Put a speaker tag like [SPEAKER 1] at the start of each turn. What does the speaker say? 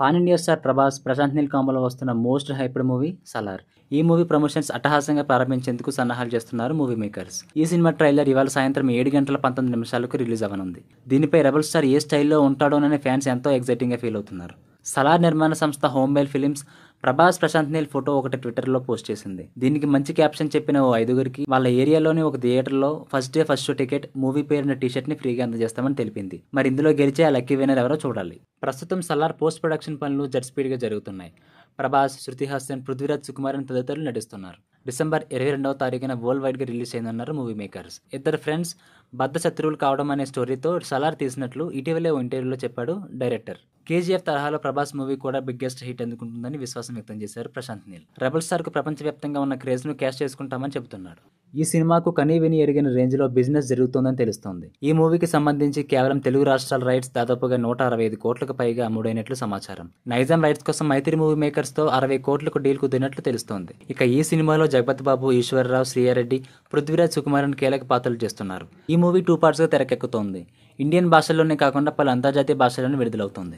[SPEAKER 1] pan India star Prabhas Prashanth Neel కాంబోలో వస్తున్న most hyped movie Salaar ఈ మూవీ ప్రమోషన్స్ అట్టహాసంగా ప్రారంభించేందుకు సన్నాహాలు చేస్తున్నారు మూవీ మేకర్స్ ఈ సినిమా ట్రైలర్ ఇవాళ సాయంత్రం ఏడు గంటల పంతొమ్మిది నిమిషాలకు రిలీజ్ అవ్వనుంది దీనిపై రెబల్ స్టార్ ఏ స్టైల్లో ఉంటాడోననే ఫ్యాన్స్ ఎంతో ఎగ్జైటింగ్గా ఫీల్ అవుతున్నారు సలార్ నిర్మాణ సంస్థ బైల్ ఫిలిమ్స్ ప్రభాస్ ప్రశాంత్ నీల్ ఫోటో ఒకటి ట్విట్టర్లో పోస్ట్ చేసింది దీనికి మంచి క్యాప్షన్ చెప్పిన ఓ ఐదుగురికి వాళ్ళ ఏరియాలోని ఒక థియేటర్లో first day first show ticket movie పేరున్న ని ఫ్రీగా అందజేస్తామని తెలిపింది మరి ఇందులో గెలిచే ఆ లక్కీ వినర్ ఎవరో చూడాలి ప్రస్తుతం సల్లార్ పోస్ట్ ప్రొడక్షన్ పనులు జట్ స్పీడ్గా జరుగుతున్నాయి ప్రభాస్ శృతి హాసన్ పృథ్వీరాజ్ సుకుమార్ అని తదితరులు నటిస్తున్నారు డిసెంబర్ ఇరవై రెండవ తారీఖున వరల్డ్ వైడ్గా రిలీజ్ అయిందన్నారు మూవీ మేకర్స్ ఇద్దరు ఫ్రెండ్స్ బద్ద శత్రువులు కావడం అనే స్టోరీతో సలార్ తీసినట్లు ఇటీవలే ఓ ఇంటర్వ్యూలో చెప్పాడు డైరెక్టర్ కేజీఎఫ్ తరహాలో ప్రభాస్ మూవీ కూడా బిగ్గెస్ట్ హిట్ అందుకుంటుందని విశ్వాసం వ్యక్తం చేశారు ప్రశాంత్ నీల్ రెబల్ స్టార్కు ప్రపంచవ్యాప్తంగా ఉన్న క్రేజ్ను క్యాష్ చేసుకుంటామని చెబుతున్నాడు ఈ సినిమాకు కనీ విని ఎరిగిన రేంజ్లో బిజినెస్ జరుగుతోందని తెలుస్తోంది ఈ మూవీకి సంబంధించి కేవలం తెలుగు రాష్ట్రాల రైట్స్ దాదాపుగా నూట అరవై ఐదు కోట్లకు పైగా అమ్ముడైనట్లు సమాచారం నైజాం రైట్స్ కోసం మైత్రి మూవీ మేకర్స్ తో అరవై కోట్లకు డీల్ కుదిరినట్లు తెలుస్తోంది ఇక ఈ సినిమాలో జగపతి బాబు ఈశ్వరరావు శ్రీయారెడ్డి పృథ్వీరాజ్ సుకుమారన్ కీలక పాత్రలు చేస్తున్నారు ఈ మూవీ టూ పార్ట్స్గా తెరకెక్కుతోంది ఇండియన్ భాషల్లోనే కాకుండా పలు అంతర్జాతీయ భాషలను విడుదలవుతుంది